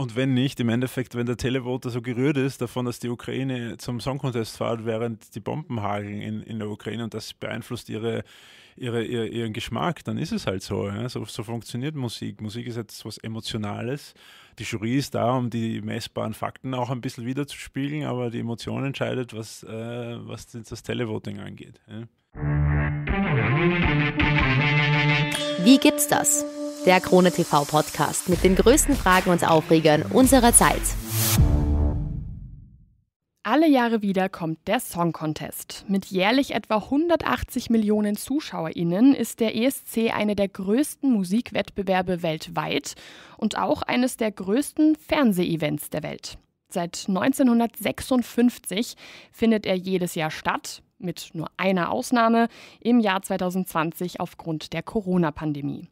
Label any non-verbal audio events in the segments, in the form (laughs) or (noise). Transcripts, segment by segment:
Und wenn nicht, im Endeffekt, wenn der Televoter so gerührt ist davon, dass die Ukraine zum Song Contest fährt, während die Bomben hageln in, in der Ukraine und das beeinflusst ihre, ihre, ihre ihren Geschmack, dann ist es halt so, ja? so. So funktioniert Musik. Musik ist etwas Emotionales. Die Jury ist da, um die messbaren Fakten auch ein bisschen wiederzuspiegeln, aber die Emotion entscheidet, was, äh, was das Televoting angeht. Ja? Wie gibt's das? der Krone TV Podcast mit den größten Fragen und Aufregern unserer Zeit. Alle Jahre wieder kommt der Song Contest. Mit jährlich etwa 180 Millionen ZuschauerInnen ist der ESC eine der größten Musikwettbewerbe weltweit und auch eines der größten Fernsehevents der Welt. Seit 1956 findet er jedes Jahr statt, mit nur einer Ausnahme, im Jahr 2020 aufgrund der Corona-Pandemie.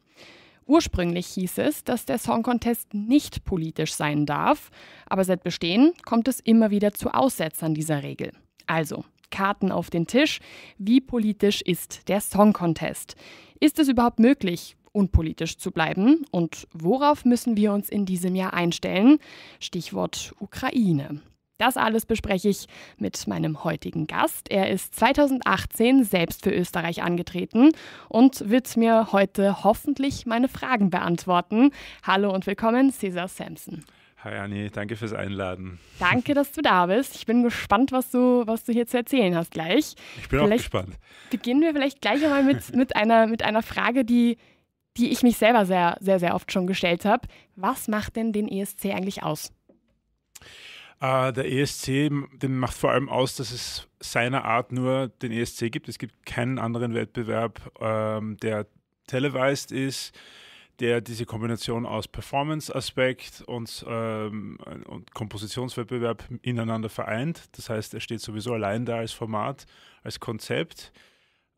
Ursprünglich hieß es, dass der Song Contest nicht politisch sein darf, aber seit Bestehen kommt es immer wieder zu Aussetzern dieser Regel. Also, Karten auf den Tisch, wie politisch ist der Song Contest? Ist es überhaupt möglich, unpolitisch zu bleiben und worauf müssen wir uns in diesem Jahr einstellen? Stichwort Ukraine. Das alles bespreche ich mit meinem heutigen Gast. Er ist 2018 selbst für Österreich angetreten und wird mir heute hoffentlich meine Fragen beantworten. Hallo und willkommen, Cesar Sampson. Hi Anni, danke fürs Einladen. Danke, dass du da bist. Ich bin gespannt, was du, was du hier zu erzählen hast gleich. Ich bin vielleicht auch gespannt. Beginnen wir vielleicht gleich einmal mit, mit, einer, mit einer Frage, die, die ich mich selber sehr, sehr, sehr oft schon gestellt habe. Was macht denn den ESC eigentlich aus? Äh, der ESC, den macht vor allem aus, dass es seiner Art nur den ESC gibt. Es gibt keinen anderen Wettbewerb, ähm, der televised ist, der diese Kombination aus Performance-Aspekt und, ähm, und Kompositionswettbewerb ineinander vereint. Das heißt, er steht sowieso allein da als Format, als Konzept.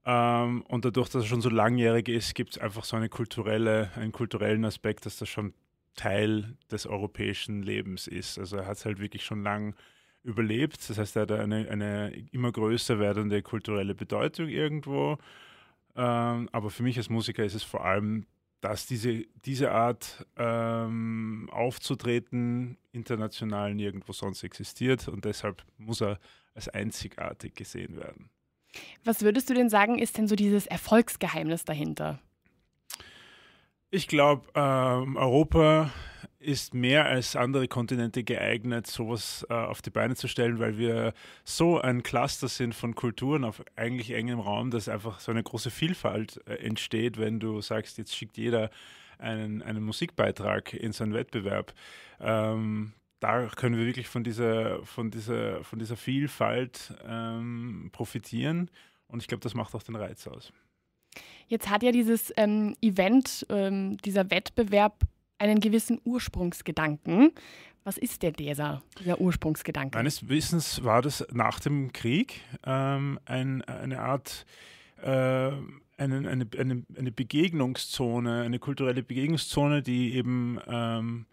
Ähm, und dadurch, dass er schon so langjährig ist, gibt es einfach so eine kulturelle, einen kulturellen Aspekt, dass das schon Teil des europäischen Lebens ist. Also er hat es halt wirklich schon lang überlebt. Das heißt, er hat eine, eine immer größer werdende kulturelle Bedeutung irgendwo. Ähm, aber für mich als Musiker ist es vor allem, dass diese, diese Art ähm, aufzutreten international nirgendwo sonst existiert und deshalb muss er als einzigartig gesehen werden. Was würdest du denn sagen, ist denn so dieses Erfolgsgeheimnis dahinter? Ich glaube, ähm, Europa ist mehr als andere Kontinente geeignet, sowas äh, auf die Beine zu stellen, weil wir so ein Cluster sind von Kulturen auf eigentlich engem Raum, dass einfach so eine große Vielfalt äh, entsteht, wenn du sagst, jetzt schickt jeder einen, einen Musikbeitrag in seinen Wettbewerb. Ähm, da können wir wirklich von dieser, von dieser, von dieser Vielfalt ähm, profitieren und ich glaube, das macht auch den Reiz aus. Jetzt hat ja dieses ähm, Event, ähm, dieser Wettbewerb einen gewissen Ursprungsgedanken. Was ist denn dieser, dieser Ursprungsgedanke? Meines Wissens war das nach dem Krieg ähm, ein, eine Art, äh, eine, eine, eine, eine, Begegnungszone, eine kulturelle Begegnungszone, die eben ähm,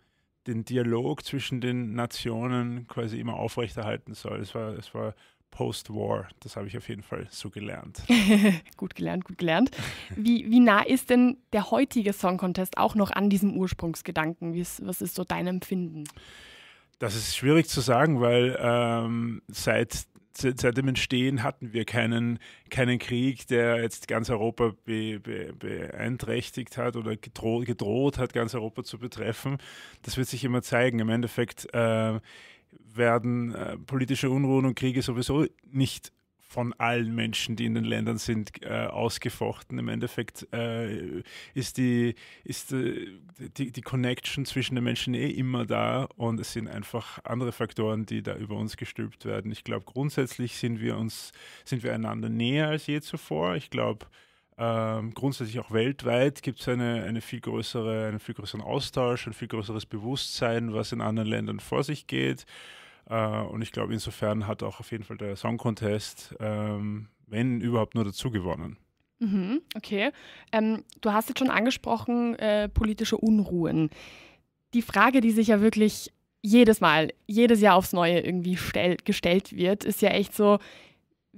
den Dialog zwischen den Nationen quasi immer aufrechterhalten soll. Es war, es war Post-War. Das habe ich auf jeden Fall so gelernt. (laughs) gut gelernt, gut gelernt. Wie, wie nah ist denn der heutige Song Contest auch noch an diesem Ursprungsgedanken? Ist, was ist so dein Empfinden? Das ist schwierig zu sagen, weil ähm, seit, seit dem Entstehen hatten wir keinen, keinen Krieg, der jetzt ganz Europa be, be, beeinträchtigt hat oder gedroht, gedroht hat, ganz Europa zu betreffen. Das wird sich immer zeigen. Im Endeffekt. Äh, werden äh, politische Unruhen und Kriege sowieso nicht von allen Menschen, die in den Ländern sind, äh, ausgefochten. Im Endeffekt äh, ist, die, ist die, äh, die, die, Connection zwischen den Menschen eh immer da und es sind einfach andere Faktoren, die da über uns gestülpt werden. Ich glaube, grundsätzlich sind wir uns, sind wir einander näher als je zuvor. Ich glaube, ähm, grundsätzlich auch weltweit gibt es eine, eine viel größere, einen viel größeren Austausch, ein viel größeres Bewusstsein, was in anderen Ländern vor sich geht. Äh, und ich glaube, insofern hat auch auf jeden Fall der Song Contest, ähm, wenn überhaupt, nur dazu gewonnen. Mhm, okay. Ähm, du hast jetzt schon angesprochen, äh, politische Unruhen. Die Frage, die sich ja wirklich jedes Mal, jedes Jahr aufs Neue irgendwie gestellt wird, ist ja echt so,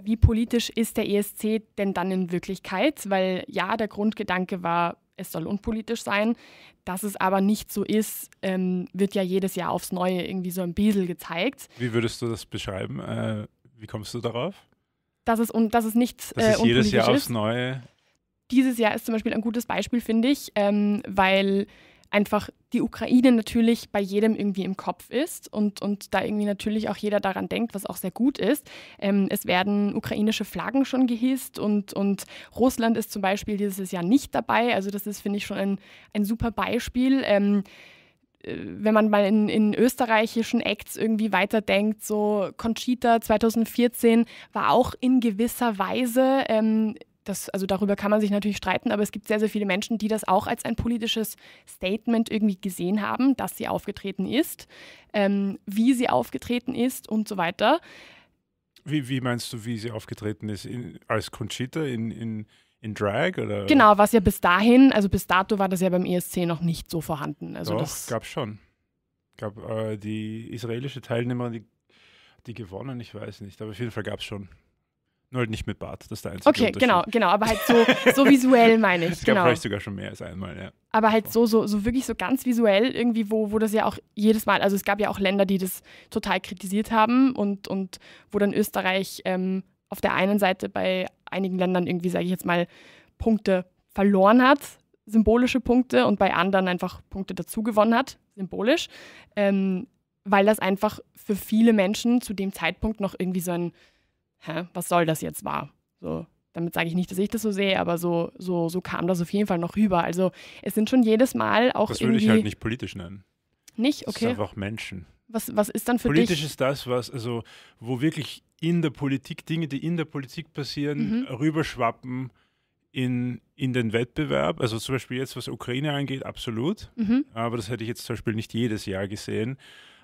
wie politisch ist der ESC denn dann in Wirklichkeit? Weil ja, der Grundgedanke war, es soll unpolitisch sein. Dass es aber nicht so ist, ähm, wird ja jedes Jahr aufs Neue irgendwie so ein bisschen gezeigt. Wie würdest du das beschreiben? Äh, wie kommst du darauf? Dass es, dass es nicht dass äh, es jedes Jahr aufs Neue. Dieses Jahr ist zum Beispiel ein gutes Beispiel, finde ich, ähm, weil einfach die Ukraine natürlich bei jedem irgendwie im Kopf ist und, und da irgendwie natürlich auch jeder daran denkt, was auch sehr gut ist. Ähm, es werden ukrainische Flaggen schon gehisst und, und Russland ist zum Beispiel dieses Jahr nicht dabei. Also das ist, finde ich, schon ein, ein super Beispiel. Ähm, äh, wenn man mal in, in, österreichischen Acts irgendwie weiterdenkt, so Conchita 2014 war auch in gewisser Weise ähm, das, also darüber kann man sich natürlich streiten, aber es gibt sehr, sehr viele Menschen, die das auch als ein politisches Statement irgendwie gesehen haben, dass sie aufgetreten ist, ähm, wie sie aufgetreten ist und so weiter. Wie, wie meinst du, wie sie aufgetreten ist? In, als Conchita in, in, in Drag? Oder? Genau, was ja bis dahin, also bis dato war das ja beim ESC noch nicht so vorhanden. Also Doch, das gab schon. Gab äh, die israelische Teilnehmer, die, die gewonnen, ich weiß nicht, aber auf jeden Fall gab es schon. Nur halt nicht mit Bart, das ist der einzige Okay, genau, genau, aber halt so, so visuell (laughs) meine ich. Es gab genau. vielleicht sogar schon mehr als einmal, ja. Aber halt so, so, so wirklich so ganz visuell irgendwie, wo, wo das ja auch jedes Mal, also es gab ja auch Länder, die das total kritisiert haben und, und wo dann Österreich ähm, auf der einen Seite bei einigen Ländern irgendwie, sage ich jetzt mal, Punkte verloren hat, symbolische Punkte, und bei anderen einfach Punkte dazugewonnen hat, symbolisch, ähm, weil das einfach für viele Menschen zu dem Zeitpunkt noch irgendwie so ein hä, was soll das jetzt war? So, damit sage ich nicht, dass ich das so sehe, aber so, so, so kam das auf jeden Fall noch rüber. Also es sind schon jedes Mal auch. Das würde ich halt nicht politisch nennen. Nicht? Okay. Das sind einfach Menschen. Was, was ist dann für Politisch dich? Politisch ist das, was, also, wo wirklich in der Politik, Dinge, die in der Politik passieren, mhm. rüberschwappen in, in den Wettbewerb. Also zum Beispiel jetzt, was Ukraine angeht, absolut. Mhm. Aber das hätte ich jetzt zum Beispiel nicht jedes Jahr gesehen.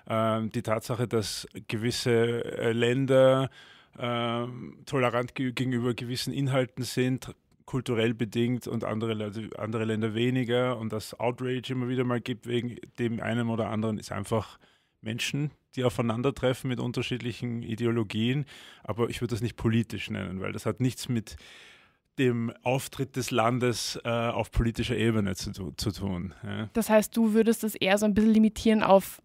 Ähm, die Tatsache, dass gewisse äh, Länder ähm, tolerant gegenüber gewissen Inhalten sind, kulturell bedingt und andere, Leute, andere Länder weniger und das Outrage immer wieder mal gibt wegen dem einen oder anderen, ist einfach Menschen, die aufeinandertreffen mit unterschiedlichen Ideologien. Aber ich würde das nicht politisch nennen, weil das hat nichts mit dem Auftritt des Landes äh, auf politischer Ebene zu, zu tun. Ja. Das heißt, du würdest das eher so ein bisschen limitieren auf,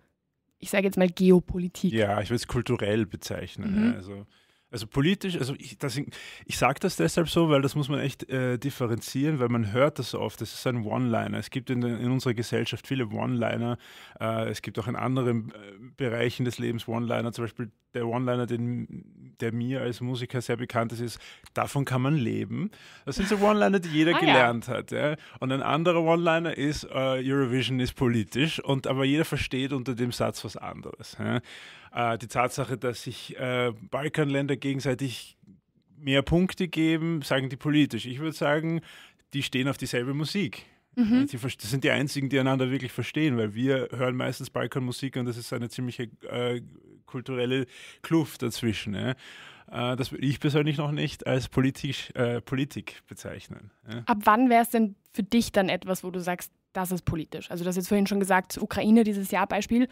ich sage jetzt mal, Geopolitik. Ja, ich würde es kulturell bezeichnen. Mhm. Ja, also also politisch, also ich, ich sage das deshalb so, weil das muss man echt äh, differenzieren, weil man hört das oft. Das ist ein One-Liner. Es gibt in, in, unserer Gesellschaft viele One-Liner. Äh, es gibt auch in anderen äh, Bereichen des Lebens One-Liner. Zum Beispiel der One-Liner, der mir als Musiker sehr bekannt ist, ist, davon kann man leben. Das sind so One-Liner, die jeder (laughs) ah, gelernt ja. hat. Ja? Und ein anderer One-Liner ist, äh, Eurovision ist politisch, und, aber jeder versteht unter dem Satz was anderes. Ja? äh, die Tatsache, dass sich äh, Balkanländer gegenseitig mehr Punkte geben, sagen die politisch. Ich würde sagen, die stehen auf dieselbe Musik. Mhm. das sind die einzigen, die einander wirklich verstehen, weil wir hören meistens Balkanmusik und das ist eine ziemliche äh, kulturelle Kluft dazwischen. Ja? Äh, das würde ich persönlich noch nicht als politisch, äh, Politik bezeichnen. Ja. Ab wann wäre es denn für dich dann etwas, wo du sagst, das ist politisch? Also, du hast jetzt vorhin schon gesagt, Ukraine dieses Jahr Beispiel.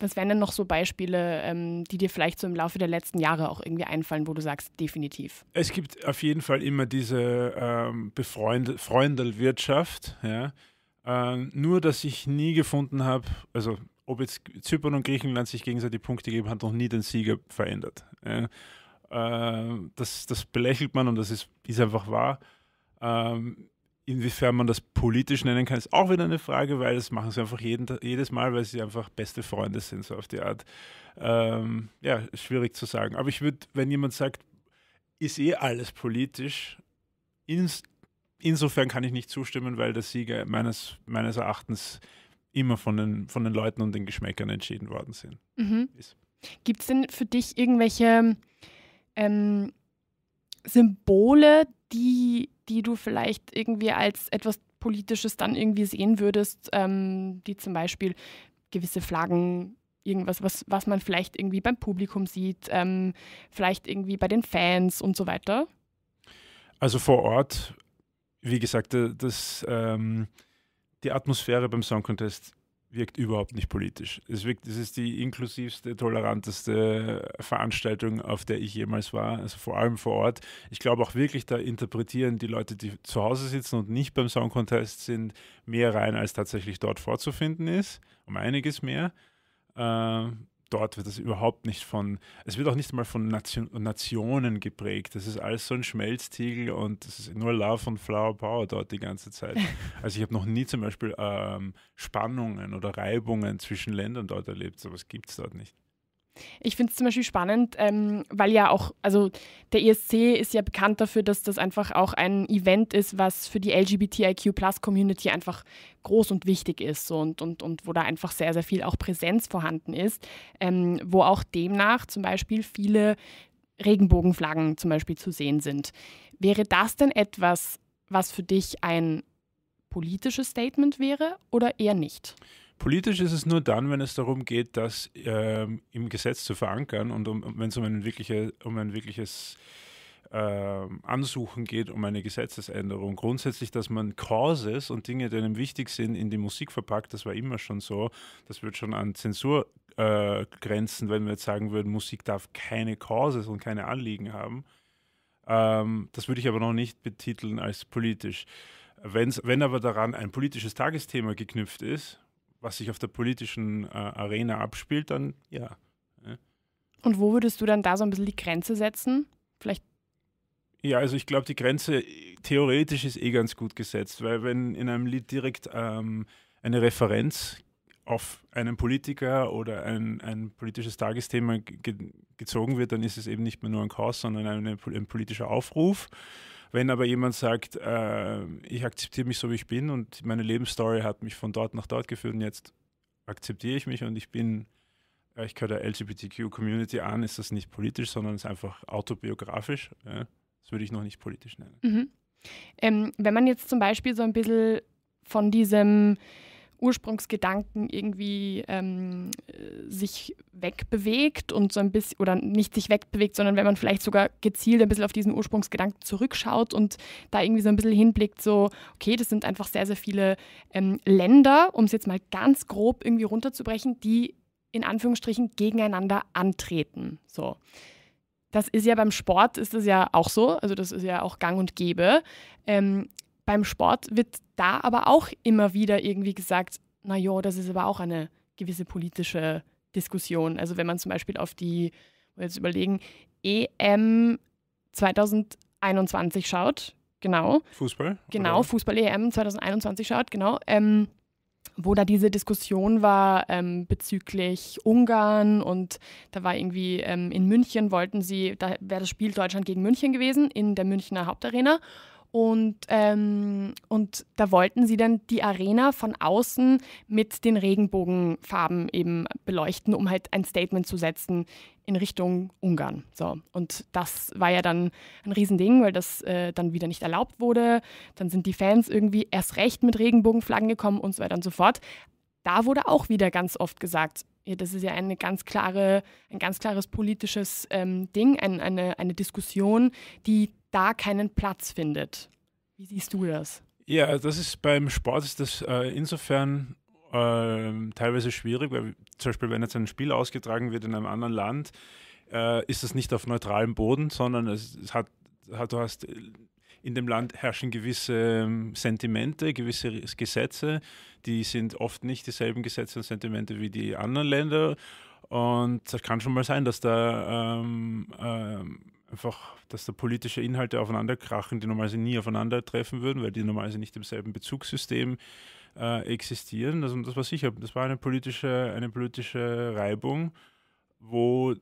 Was wären denn noch so Beispiele, ähm, die dir vielleicht so im Laufe der letzten Jahre auch irgendwie einfallen, wo du sagst, definitiv? Es gibt auf jeden Fall immer diese ähm, Freundelwirtschaft. Ja? Ähm, nur, dass ich nie gefunden habe, also ob jetzt Zypern und Griechenland sich gegenseitig Punkte geben, hat noch nie den Sieger verändert. Ja? Ähm, das, das belächelt man und das ist, ist einfach wahr. Ähm, inwiefern man das politisch nennen kann, ist auch wieder eine Frage, weil das machen sie einfach jeden, jedes Mal, weil sie einfach beste Freunde sind, so auf die Art. Ähm, ja, schwierig zu sagen. Aber ich würde, wenn jemand sagt, ist eh alles politisch, ins, insofern kann ich nicht zustimmen, weil der Sieger meines, meines Erachtens immer von den, von den Leuten und den Geschmäckern entschieden worden sind. Mhm. Gibt es denn für dich irgendwelche ähm, Symbole, die, die du vielleicht irgendwie als etwas Politisches dann irgendwie sehen würdest, ähm, die zum Beispiel gewisse Flaggen, irgendwas, was, was man vielleicht irgendwie beim Publikum sieht, ähm, vielleicht irgendwie bei den Fans und so weiter? Also vor Ort, wie gesagt, äh, das, ähm, die Atmosphäre beim Song Contest wirkt überhaupt nicht politisch. Es, wirkt, es ist die inklusivste, toleranteste Veranstaltung, auf der ich jemals war, also vor allem vor Ort. Ich glaube auch wirklich, da interpretieren die Leute, die zu Hause sitzen und nicht beim Song Contest sind, mehr rein, als tatsächlich dort vorzufinden ist, um einiges mehr. Ähm, dort wird das überhaupt nicht von, es wird auch nicht mal von Nation, Nationen geprägt. Das ist alles so ein Schmelztiegel und es ist nur Love und Flower Power dort die ganze Zeit. (laughs) Also ich habe noch nie zum Beispiel ähm, Spannungen oder Reibungen zwischen Ländern dort erlebt. Sowas gibt es dort nicht. Ich finde es zum Beispiel spannend, ähm, weil ja auch, also der ESC ist ja bekannt dafür, dass das einfach auch ein Event ist, was für die LGBTIQ-Plus-Community einfach groß und wichtig ist und, und, und wo da einfach sehr, sehr viel auch Präsenz vorhanden ist, ähm, wo auch demnach zum Beispiel viele Regenbogenflaggen zum Beispiel zu sehen sind. Wäre das denn etwas, was für dich ein politisches Statement wäre oder eher nicht? Politisch ist es nur dann, wenn es darum geht, das ähm, im Gesetz zu verankern und um, wenn es um, ein wirkliche, um ein wirkliches ähm, Ansuchen geht, um eine Gesetzesänderung. Grundsätzlich, dass man Causes und Dinge, die einem wichtig sind, in die Musik verpackt, das war immer schon so. Das wird schon an Zensur äh, wenn wir jetzt sagen würden, Musik darf keine Causes und keine Anliegen haben. Ähm, das würde ich aber noch nicht betiteln als politisch. Wenn's, wenn aber daran ein politisches Tagesthema geknüpft ist, was sich auf der politischen äh, Arena abspielt, dann ja. Ne? Und wo würdest du dann da so ein bisschen die Grenze setzen? Vielleicht ja, also ich glaube, die Grenze äh, theoretisch ist eh ganz gut gesetzt, weil wenn in einem Lied direkt ähm, eine Referenz auf einen Politiker oder ein, ein politisches Tagesthema ge gezogen wird, dann ist es eben nicht mehr nur ein Chaos, sondern eine, ein politischer Aufruf. Wenn aber jemand sagt, äh, ich akzeptiere mich so, wie ich bin und meine Lebensstory hat mich von dort nach dort geführt und jetzt akzeptiere ich mich und ich bin, äh, ich gehöre der LGBTQ-Community an, ist das nicht politisch, sondern ist einfach autobiografisch. Äh? Das würde ich noch nicht politisch nennen. Mhm. Ähm, wenn man jetzt zum Beispiel so ein bisschen von diesem Ursprungsgedanken irgendwie ähm, äh, sich wegbewegt und so ein bisschen, oder nicht sich wegbewegt, sondern wenn man vielleicht sogar gezielt ein bisschen auf diesen Ursprungsgedanken zurückschaut und da irgendwie so ein bisschen hinblickt, so, okay, das sind einfach sehr, sehr viele ähm, Länder, um es jetzt mal ganz grob irgendwie runterzubrechen, die in Anführungsstrichen gegeneinander antreten. So. Das ist ja beim Sport ist das ja auch so, also das ist ja auch gang und gäbe. Ähm, beim Sport wird da aber auch immer wieder irgendwie gesagt, naja, das ist aber auch eine gewisse politische Diskussion. Also wenn man zum Beispiel auf die, jetzt überlegen, EM 2021 schaut, genau. Fußball? Genau, Fußball-EM 2021 schaut, genau. Ähm, wo da diese Diskussion war ähm, bezüglich Ungarn und da war irgendwie ähm, in München wollten sie, da wäre das Spiel Deutschland gegen München gewesen in der Münchner Hauptarena und, ähm, und da wollten sie dann die Arena von außen mit den Regenbogenfarben eben beleuchten, um halt ein Statement zu setzen in Richtung Ungarn. So. Und das war ja dann ein Riesending, weil das äh, dann wieder nicht erlaubt wurde. Dann sind die Fans irgendwie erst recht mit Regenbogenflaggen gekommen und so weiter und so fort. Da wurde auch wieder ganz oft gesagt, ja, das ist ja eine ganz klare, ein ganz klares politisches ähm, Ding, ein, eine, eine Diskussion, die da keinen Platz findet. Wie siehst du das? Ja, das ist beim Sport ist das äh, insofern äh, teilweise schwierig, weil zum Beispiel, wenn jetzt ein Spiel ausgetragen wird in einem anderen Land, äh, ist das nicht auf neutralem Boden, sondern es, es hat, hat, du hast äh, in dem Land herrschen gewisse ähm, Sentimente, gewisse Gesetze, die sind oft nicht dieselben Gesetze und Sentimente wie die anderen Länder. Und das kann schon mal sein, dass da ähm, ähm, einfach, dass da politische Inhalte aufeinander krachen, die normalerweise nie aufeinandertreffen würden, weil die normalerweise nicht im selben Bezugssystem äh, existieren. Also das war sicher, das war eine politische, eine politische Reibung, wo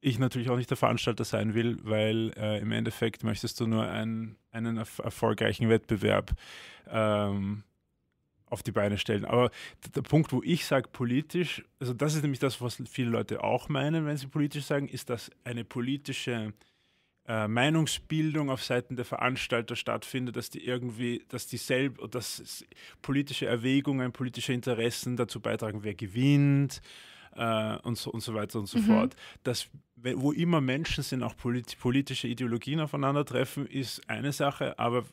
ich natürlich auch nicht der Veranstalter sein will, weil äh, im Endeffekt möchtest du nur ein, einen erfolgreichen Wettbewerb ähm, auf die Beine stellen. Aber der Punkt, wo ich sage politisch, also das ist nämlich das, was viele Leute auch meinen, wenn sie politisch sagen, ist, dass eine politische äh, Meinungsbildung auf Seiten der Veranstalter stattfindet, dass die irgendwie, dass die selb, dass politische Erwägungen, politische Interessen dazu beitragen, wer gewinnt äh, und, so, und so weiter und so mhm. fort. Dass, wo immer Menschen sind, auch politi politische Ideologien aufeinandertreffen, ist eine Sache, aber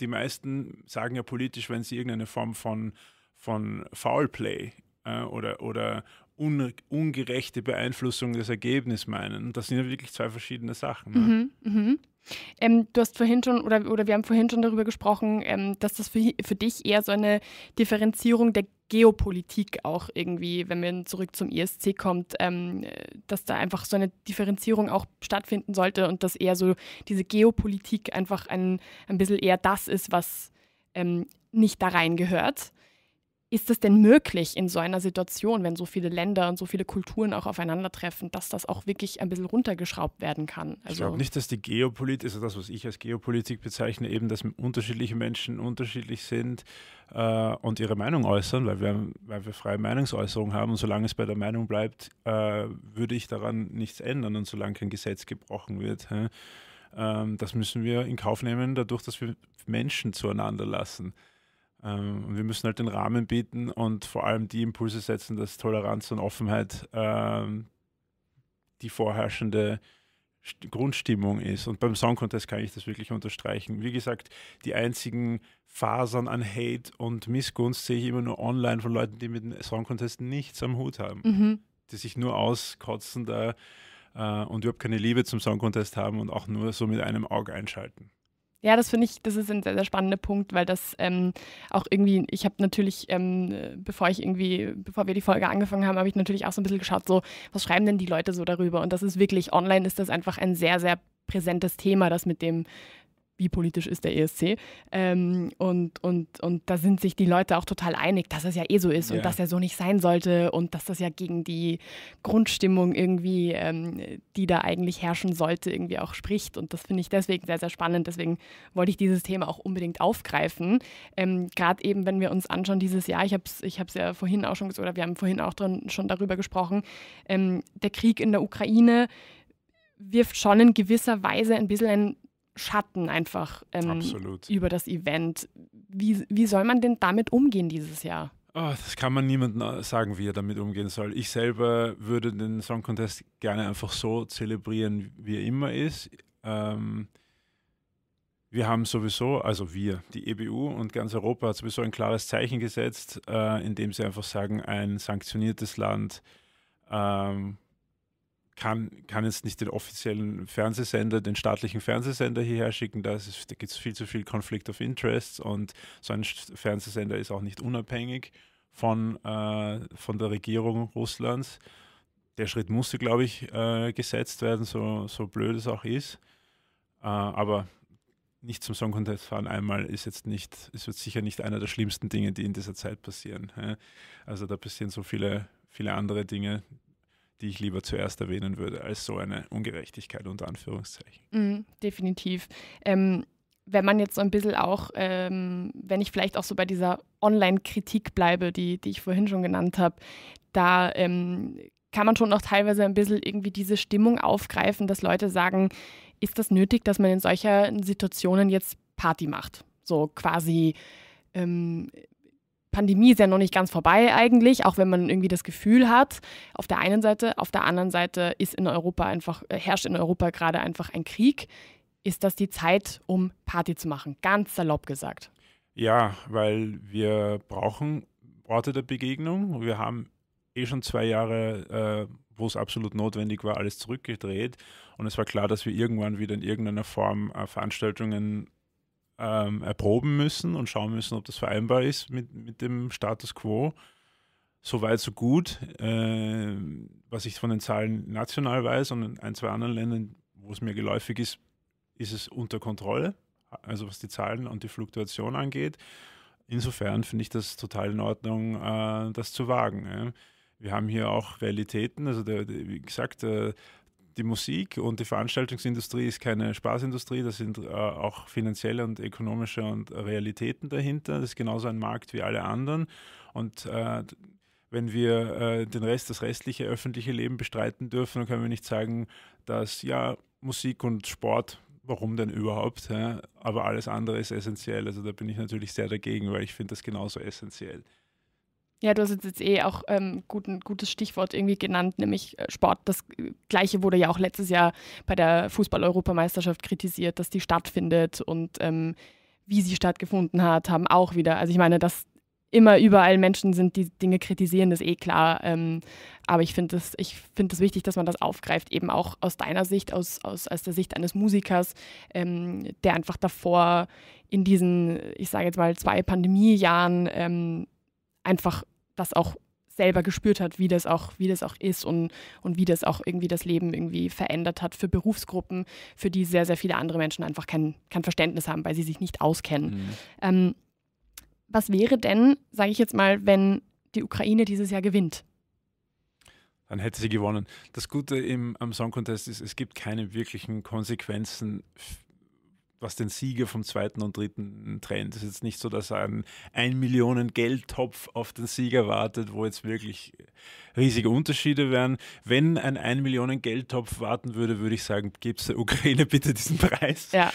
die meisten sagen ja politisch, wenn sie irgendeine Form von, von Foulplay äh, oder, oder un, ungerechte Beeinflussung des Ergebnisses meinen. Das sind ja wirklich zwei verschiedene Sachen. Ne? Mhm, mhm. Ähm, du hast vorhin schon, oder, oder wir haben vorhin schon darüber gesprochen, ähm, dass das für, für dich eher so eine Differenzierung der Geopolitik auch irgendwie, wenn man zurück zum ESC kommt, ähm, dass da einfach so eine Differenzierung auch stattfinden sollte und dass eher so diese Geopolitik einfach ein, ein bisschen eher das ist, was ähm, nicht da reingehört ist es denn möglich in so einer Situation, wenn so viele Länder und so viele Kulturen auch aufeinandertreffen, dass das auch wirklich ein bisschen runtergeschraubt werden kann? Also ich glaube nicht, dass die Geopolitik, also das, was ich als Geopolitik bezeichne, eben, dass unterschiedliche Menschen unterschiedlich sind äh, und ihre Meinung äußern, weil wir, weil wir freie Meinungsäußerung haben und solange es bei der Meinung bleibt, äh, würde ich daran nichts ändern und solange kein Gesetz gebrochen wird. Hä? Ähm, das müssen wir in Kauf nehmen, dadurch, dass wir Menschen zueinander lassen. Ähm, wir müssen halt den Rahmen bieten und vor allem die Impulse setzen, dass Toleranz und Offenheit ähm, die vorherrschende Grundstimmung ist. Und beim Song Contest kann ich das wirklich unterstreichen. Wie gesagt, die einzigen Fasern an Hate und Missgunst sehe ich immer nur online von Leuten, die mit dem Song Contest nichts am Hut haben, mhm. die sich nur auskotzen da äh, und überhaupt keine Liebe zum Song Contest haben und auch nur so mit einem Auge einschalten. Ja, das finde ich, das ist ein sehr, sehr spannender Punkt, weil das ähm, auch irgendwie, ich habe natürlich, ähm, bevor ich irgendwie, bevor wir die Folge angefangen haben, habe ich natürlich auch so ein bisschen geschaut, so, was schreiben denn die Leute so darüber? Und das ist wirklich, online ist das einfach ein sehr, sehr präsentes Thema, das mit dem wie politisch ist der ESC. Ähm, und, und, und da sind sich die Leute auch total einig, dass es ja eh so ist ja. und dass er so nicht sein sollte und dass das ja gegen die Grundstimmung irgendwie, ähm, die da eigentlich herrschen sollte, irgendwie auch spricht. Und das finde ich deswegen sehr, sehr spannend. Deswegen wollte ich dieses Thema auch unbedingt aufgreifen. Ähm, Gerade eben, wenn wir uns anschauen, dieses Jahr, ich habe es ich ja vorhin auch schon gesagt, oder wir haben vorhin auch drin, schon darüber gesprochen, ähm, der Krieg in der Ukraine wirft schon in gewisser Weise ein bisschen ein Schatten einfach ähm, über das Event. Wie, wie soll man denn damit umgehen dieses Jahr? Oh, das kann man niemandem äh, sagen, wie er damit umgehen soll. Ich selber würde den Song Contest gerne einfach so zelebrieren, wie er immer ist. Ähm, wir haben sowieso, also wir, die EBU und ganz Europa hat sowieso ein klares Zeichen gesetzt, äh, indem sie einfach sagen, ein sanktioniertes Land ähm, kann, kann jetzt nicht den offiziellen Fernsehsender, den staatlichen Fernsehsender hierher schicken. Da, da gibt es viel zu viel Conflict of Interests und so ein Fernsehsender ist auch nicht unabhängig von, äh, von der Regierung Russlands. Der Schritt musste, glaube ich, äh, gesetzt werden, so, so blöd es auch ist. Äh, aber nicht zum Song Contest fahren einmal ist jetzt nicht, ist jetzt sicher nicht einer der schlimmsten Dinge, die in dieser Zeit passieren. Also da passieren so viele, viele andere Dinge, die ich lieber zuerst erwähnen würde, als so eine Ungerechtigkeit unter Anführungszeichen. Mhm, definitiv. Ähm, wenn man jetzt so ein bisschen auch, ähm, wenn ich vielleicht auch so bei dieser Online-Kritik bleibe, die, die ich vorhin schon genannt habe, da ähm, kann man schon auch teilweise ein bisschen irgendwie diese Stimmung aufgreifen, dass Leute sagen, ist das nötig, dass man in solcher Situationen jetzt Party macht? So quasi ähm, Pandemie ist ja noch nicht ganz vorbei eigentlich, auch wenn man irgendwie das Gefühl hat, auf der einen Seite, auf der anderen Seite ist in Europa einfach, äh, herrscht in Europa gerade einfach ein Krieg. Ist das die Zeit, um Party zu machen? Ganz salopp gesagt. Ja, weil wir brauchen Orte der Begegnung. Wir haben eh schon zwei Jahre, äh, wo es absolut notwendig war, alles zurückgedreht. Und es war klar, dass wir irgendwann wieder in irgendeiner Form äh, Veranstaltungen ähm, erproben müssen und schauen müssen, ob das vereinbar ist mit, mit dem Status quo. Soweit, so gut. Äh, was ich von den Zahlen national weiß und in ein, zwei anderen Ländern, wo es mir geläufig ist, ist es unter Kontrolle, also was die Zahlen und die Fluktuation angeht. Insofern finde ich das total in Ordnung, äh, das zu wagen. Äh. Wir haben hier auch Realitäten, also der, der, wie gesagt, die Musik und die Veranstaltungsindustrie ist keine Spaßindustrie, da sind äh, auch finanzielle und ökonomische und Realitäten dahinter. Das ist genauso ein Markt wie alle anderen. Und äh, wenn wir äh, den Rest, das restliche öffentliche Leben bestreiten dürfen, dann können wir nicht sagen, dass ja Musik und Sport, warum denn überhaupt? Hä? Aber alles andere ist essentiell. Also da bin ich natürlich sehr dagegen, weil ich finde das genauso essentiell. Ja, du hast jetzt eh auch ähm, ein gutes Stichwort irgendwie genannt, nämlich äh, Sport. Das äh, Gleiche wurde ja auch letztes Jahr bei der Fußball-Europameisterschaft kritisiert, dass die stattfindet und ähm, wie sie stattgefunden hat, haben auch wieder. Also ich meine, dass immer überall Menschen sind, die Dinge kritisieren, das ist eh klar. Ähm, aber ich finde es das, find das wichtig, dass man das aufgreift, eben auch aus deiner Sicht, aus, aus, aus der Sicht eines Musikers, ähm, der einfach davor in diesen, ich sage jetzt mal, zwei Pandemiejahren ähm, einfach das auch selber gespürt hat, wie das auch, wie das auch ist und, und wie das auch irgendwie das Leben irgendwie verändert hat für Berufsgruppen, für die sehr, sehr viele andere Menschen einfach kein, kein Verständnis haben, weil sie sich nicht auskennen. Mhm. Ähm, was wäre denn, sage ich jetzt mal, wenn die Ukraine dieses Jahr gewinnt? Dann hätte sie gewonnen. Das Gute im, am Song Contest ist, es gibt keine wirklichen Konsequenzen was den Sieger vom zweiten und dritten trennt. Es ist jetzt nicht so, dass ein 1 Millionen Geldtopf auf den Sieger wartet, wo jetzt wirklich riesige Unterschiede wären. Wenn ein 1 Millionen Geldtopf warten würde, würde ich sagen, gib's der Ukraine bitte diesen Preis. Ja.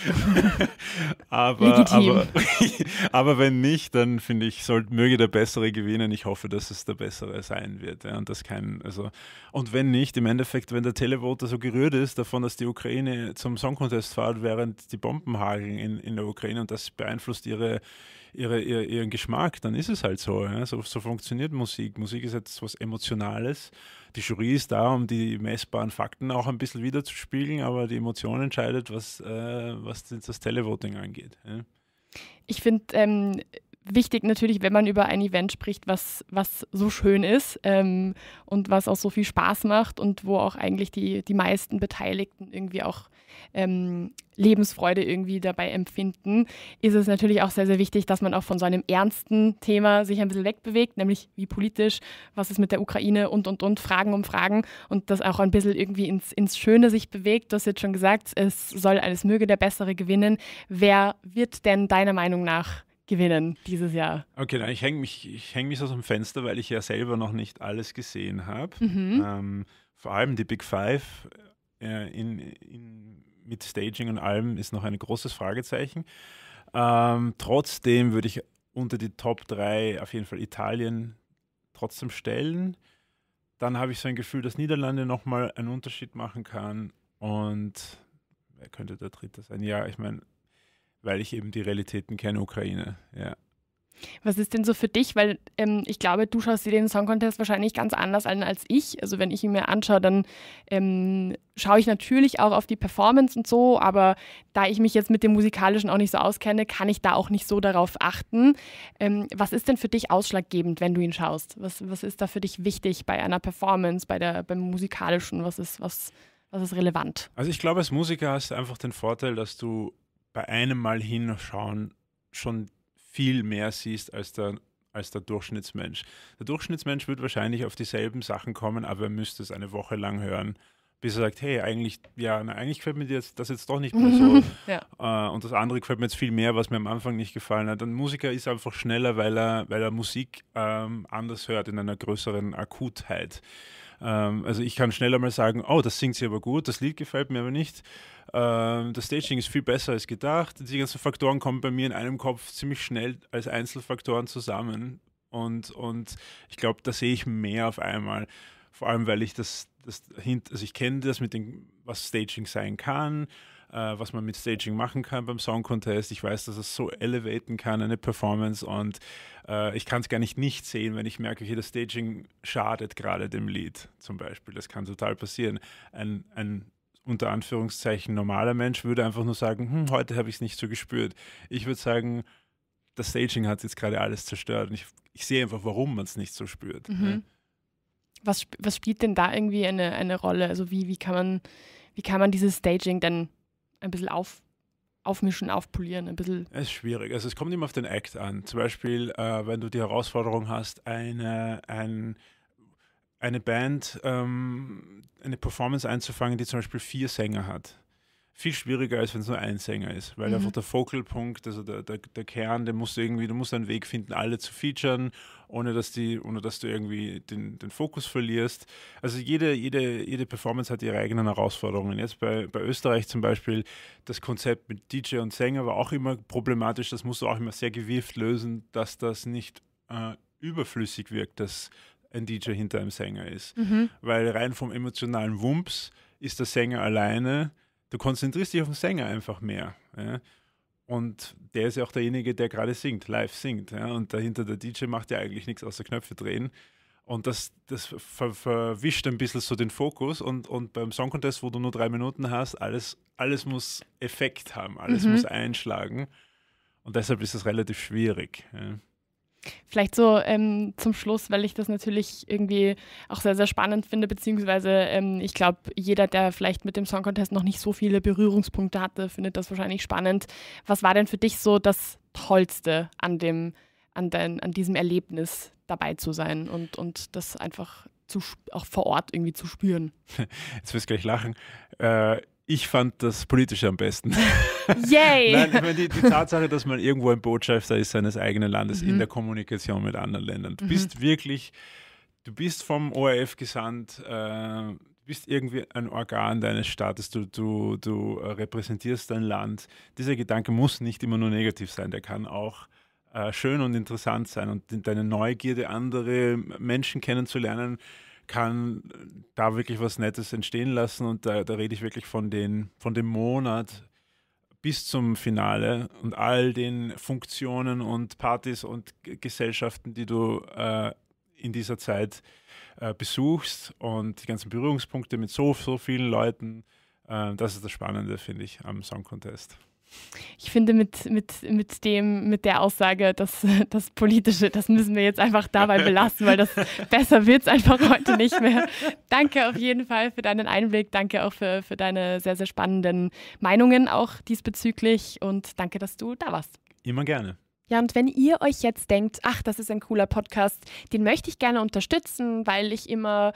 (laughs) aber, aber, (laughs) aber, wenn nicht, dann finde ich, soll, möge der Bessere gewinnen. Ich hoffe, dass es der Bessere sein wird. Ja, und das kein, also, und wenn nicht, im Endeffekt, wenn der Televoter so gerührt ist davon, dass die Ukraine zum Song Contest fährt, während die Bomben Bombenhageln in, in der Ukraine und das beeinflusst ihre, ihre, ihre ihren Geschmack, dann ist es halt so, ja? so. So funktioniert Musik. Musik ist etwas Emotionales. Die Jury ist da, um die messbaren Fakten auch ein bisschen wiederzuspiegeln, aber die Emotion entscheidet, was, äh, was das Televoting angeht. Ja? Ich finde, ähm wichtig natürlich, wenn man über ein Event spricht, was, was so schön ist ähm, und was auch so viel Spaß macht und wo auch eigentlich die, die meisten Beteiligten irgendwie auch ähm, Lebensfreude irgendwie dabei empfinden, ist es natürlich auch sehr, sehr wichtig, dass man auch von so einem ernsten Thema sich ein bisschen wegbewegt, nämlich wie politisch, was ist mit der Ukraine und, und, und, Fragen um Fragen und das auch ein bisschen irgendwie ins, ins Schöne sich bewegt. Du hast jetzt schon gesagt, es soll alles möge der Bessere gewinnen. Wer wird denn deiner Meinung nach gewinnen dieses Jahr? Okay, dann ich hänge mich, häng mich aus dem Fenster, weil ich ja selber noch nicht alles gesehen habe. Mhm. Ähm, vor allem die Big Five äh, in, in, mit Staging und allem ist noch ein großes Fragezeichen. Ähm, trotzdem würde ich unter die Top 3 auf jeden Fall Italien trotzdem stellen. Dann habe ich so ein Gefühl, dass Niederlande nochmal einen Unterschied machen kann. Und wer könnte der Dritte sein? Ja, ich meine, weil ich eben die Realitäten kenne, Ukraine. Ja. Was ist denn so für dich? Weil ähm, ich glaube, du schaust dir den Song Contest wahrscheinlich ganz anders an als ich. Also wenn ich ihn mir anschaue, dann ähm, schaue ich natürlich auch auf die Performance und so, aber da ich mich jetzt mit dem Musikalischen auch nicht so auskenne, kann ich da auch nicht so darauf achten. Ähm, was ist denn für dich ausschlaggebend, wenn du ihn schaust? Was, was ist da für dich wichtig bei einer Performance, bei der, beim Musikalischen? Was ist, was, was ist relevant? Also ich glaube, als Musiker hast du einfach den Vorteil, dass du bei einem Mal hinschauen schon viel mehr siehst als der, als der Durchschnittsmensch. Der Durchschnittsmensch wird wahrscheinlich auf dieselben Sachen kommen, aber er müsste es eine Woche lang hören, bis er sagt, hey, eigentlich, ja, na, eigentlich gefällt mir das jetzt doch nicht mehr so. (laughs) ja. Äh, und das andere gefällt mir jetzt viel mehr, was mir am Anfang nicht gefallen hat. Ein Musiker ist einfach schneller, weil er, weil er Musik ähm, anders hört, in einer größeren Akutheit. Ähm, also ich kann schneller mal sagen, oh, das singt sie aber gut, das Lied gefällt mir aber nicht. Ähm, das Staging ist viel besser als gedacht. Die ganzen Faktoren kommen bei mir in einem Kopf ziemlich schnell als Einzelfaktoren zusammen. Und, und ich glaube, da sehe ich mehr auf einmal. Vor allem, weil ich das, das also ich kenne das mit dem, was Staging sein kann äh, was man mit Staging machen kann beim Song Contest. Ich weiß, dass es so elevaten kann, eine Performance und äh, ich kann es gar nicht nicht sehen, wenn ich merke, okay, das Staging schadet gerade dem Lied zum Beispiel. Das kann total passieren. Ein, ein unter Anführungszeichen normaler Mensch würde einfach nur sagen, hm, heute habe ich es nicht so gespürt. Ich würde sagen, das Staging hat jetzt gerade alles zerstört. Und ich, ich sehe einfach, warum man es nicht so spürt. Mhm. Ne? Was, was spielt denn da irgendwie eine, eine Rolle? Also wie, wie, kann man, wie kann man dieses Staging denn ein bisschen auf, aufmischen, aufpolieren, ein bisschen. Es ist schwierig. Also es kommt immer auf den Act an. Zum Beispiel, äh, wenn du die Herausforderung hast, eine, ein, eine Band, ähm, eine Performance einzufangen, die zum Beispiel vier Sänger hat viel schwieriger, als wenn es nur ein Sänger ist, weil mhm. einfach der Focalpunkt, also der, der, der Kern, den musst du irgendwie, du musst einen Weg finden, alle zu featuren, ohne dass die, ohne dass du irgendwie den, den Fokus verlierst. Also jede, jede, jede Performance hat ihre eigenen Herausforderungen. Jetzt bei, bei Österreich zum Beispiel, das Konzept mit DJ und Sänger war auch immer problematisch, das musst du auch immer sehr gewirft lösen, dass das nicht äh, überflüssig wirkt, dass ein DJ hinter einem Sänger ist. Mhm. Weil rein vom emotionalen Wumps ist der Sänger alleine du konzentrierst dich auf den Sänger einfach mehr. Ja? Und der ist ja auch derjenige, der gerade singt, live singt. Ja? Und dahinter der DJ macht ja eigentlich nichts außer Knöpfe drehen. Und das, das ver verwischt ein bisschen so den Fokus. Und, und beim Song Contest, wo du nur drei Minuten hast, alles, alles muss Effekt haben, alles mhm. muss einschlagen. Und deshalb ist es relativ schwierig. Ja? Vielleicht so ähm, zum Schluss, weil ich das natürlich irgendwie auch sehr, sehr spannend finde, beziehungsweise ähm, ich glaube, jeder, der vielleicht mit dem Song Contest noch nicht so viele Berührungspunkte hatte, findet das wahrscheinlich spannend. Was war denn für dich so das Tollste an, dem, an, dein, an diesem Erlebnis, dabei zu sein und, und das einfach zu, auch vor Ort irgendwie zu spüren? (laughs) Jetzt wirst du gleich lachen. Äh ich fand das Politische am besten. (laughs) Yay! Nein, ich meine, die, die, Tatsache, dass man irgendwo ein Botschafter ist seines eigenen Landes mhm. in der Kommunikation mit anderen Ländern. Du mhm. bist wirklich, du bist vom ORF gesandt, äh, du bist irgendwie ein Organ deines Staates, du, du, du repräsentierst dein Land. Dieser Gedanke muss nicht immer nur negativ sein, der kann auch äh, schön und interessant sein und deine Neugierde, andere Menschen kennenzulernen, kann da wirklich was Nettes entstehen lassen. Und da, da rede ich wirklich von, den, von dem Monat bis zum Finale und all den Funktionen und Partys und Gesellschaften, die du äh, in dieser Zeit äh, besuchst und die ganzen Berührungspunkte mit so, so vielen Leuten. Äh, das ist das Spannende, finde ich, am Song Contest. Ich finde mit, mit, mit dem, mit der Aussage, dass (laughs) das Politische, das müssen wir jetzt einfach dabei belassen, weil das (laughs) besser wird es einfach heute nicht mehr. Danke auf jeden Fall für deinen Einblick. Danke auch für, für deine sehr, sehr spannenden Meinungen auch diesbezüglich und danke, dass du da warst. Immer gerne. Ja, und wenn ihr euch jetzt denkt, ach, das ist ein cooler Podcast, den möchte ich gerne unterstützen, weil ich immer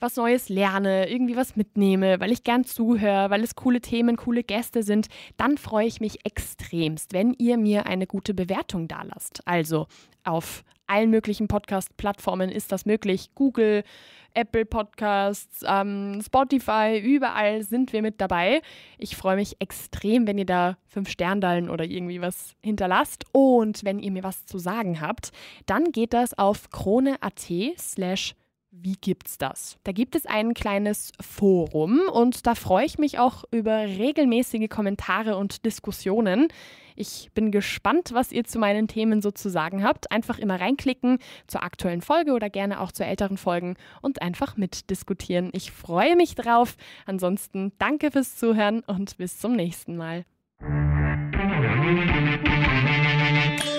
was Neues lerne, irgendwie was mitnehme, weil ich gern zuhöre, weil es coole Themen, coole Gäste sind, dann freue ich mich extremst, wenn ihr mir eine gute Bewertung dalasst. Also auf allen möglichen Podcast-Plattformen ist das möglich. Google, Apple Podcasts, ähm, Spotify, überall sind wir mit dabei. Ich freue mich extrem, wenn ihr da fünf Sterndallen oder irgendwie was hinterlasst. Und wenn ihr mir was zu sagen habt, dann geht das auf krone.at slash wie gibt's das? Da gibt es ein kleines Forum und da freue ich mich auch über regelmäßige Kommentare und Diskussionen. Ich bin gespannt, was ihr zu meinen Themen sozusagen habt. Einfach immer reinklicken zur aktuellen Folge oder gerne auch zu älteren Folgen und einfach mitdiskutieren. Ich freue mich drauf. Ansonsten danke fürs Zuhören und bis zum nächsten Mal.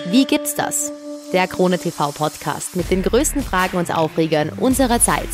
Wie gibt's das? der Krone TV Podcast mit den größten Fragen und Aufregern unserer Zeit.